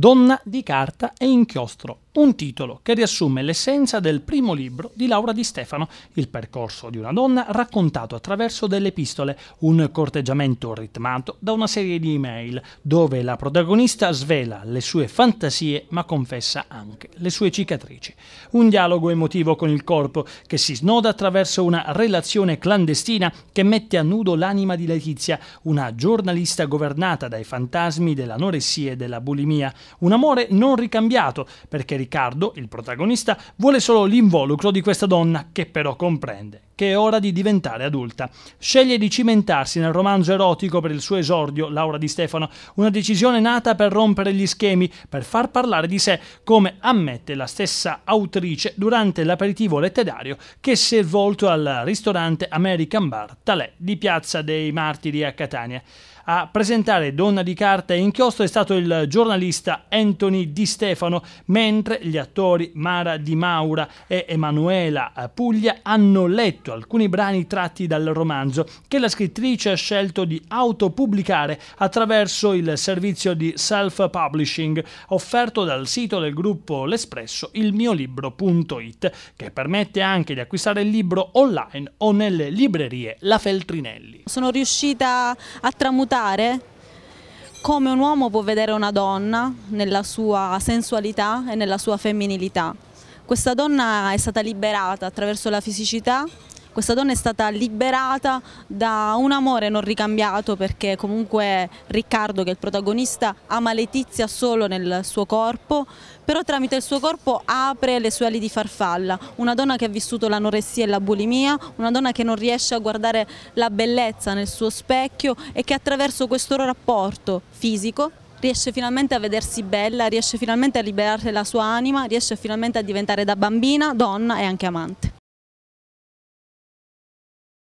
donna di carta e inchiostro. Un titolo che riassume l'essenza del primo libro di Laura di Stefano, il percorso di una donna raccontato attraverso delle epistole, un corteggiamento ritmato da una serie di email, dove la protagonista svela le sue fantasie ma confessa anche le sue cicatrici. Un dialogo emotivo con il corpo che si snoda attraverso una relazione clandestina che mette a nudo l'anima di Letizia, una giornalista governata dai fantasmi dell'anoressia e della bulimia. Un amore non ricambiato perché Riccardo, il protagonista, vuole solo l'involucro di questa donna che però comprende che è ora di diventare adulta. Sceglie di cimentarsi nel romanzo erotico per il suo esordio, Laura di Stefano, una decisione nata per rompere gli schemi, per far parlare di sé, come ammette la stessa autrice durante l'aperitivo letterario che si è volto al ristorante American Bar Talè di Piazza dei Martiri a Catania. A presentare Donna di carta e inchiostro è stato il giornalista Anthony Di Stefano, mentre gli attori Mara Di Maura e Emanuela Puglia hanno letto scritto alcuni brani tratti dal romanzo che la scrittrice ha scelto di autopubblicare attraverso il servizio di self-publishing offerto dal sito del gruppo L'Espresso ilmiolibro.it che permette anche di acquistare il libro online o nelle librerie La Feltrinelli. Sono riuscita a tramutare come un uomo può vedere una donna nella sua sensualità e nella sua femminilità. Questa donna è stata liberata attraverso la fisicità questa donna è stata liberata da un amore non ricambiato perché comunque Riccardo che è il protagonista ama Letizia solo nel suo corpo però tramite il suo corpo apre le sue ali di farfalla, una donna che ha vissuto l'anoressia e la bulimia, una donna che non riesce a guardare la bellezza nel suo specchio e che attraverso questo rapporto fisico riesce finalmente a vedersi bella, riesce finalmente a liberare la sua anima, riesce finalmente a diventare da bambina, donna e anche amante.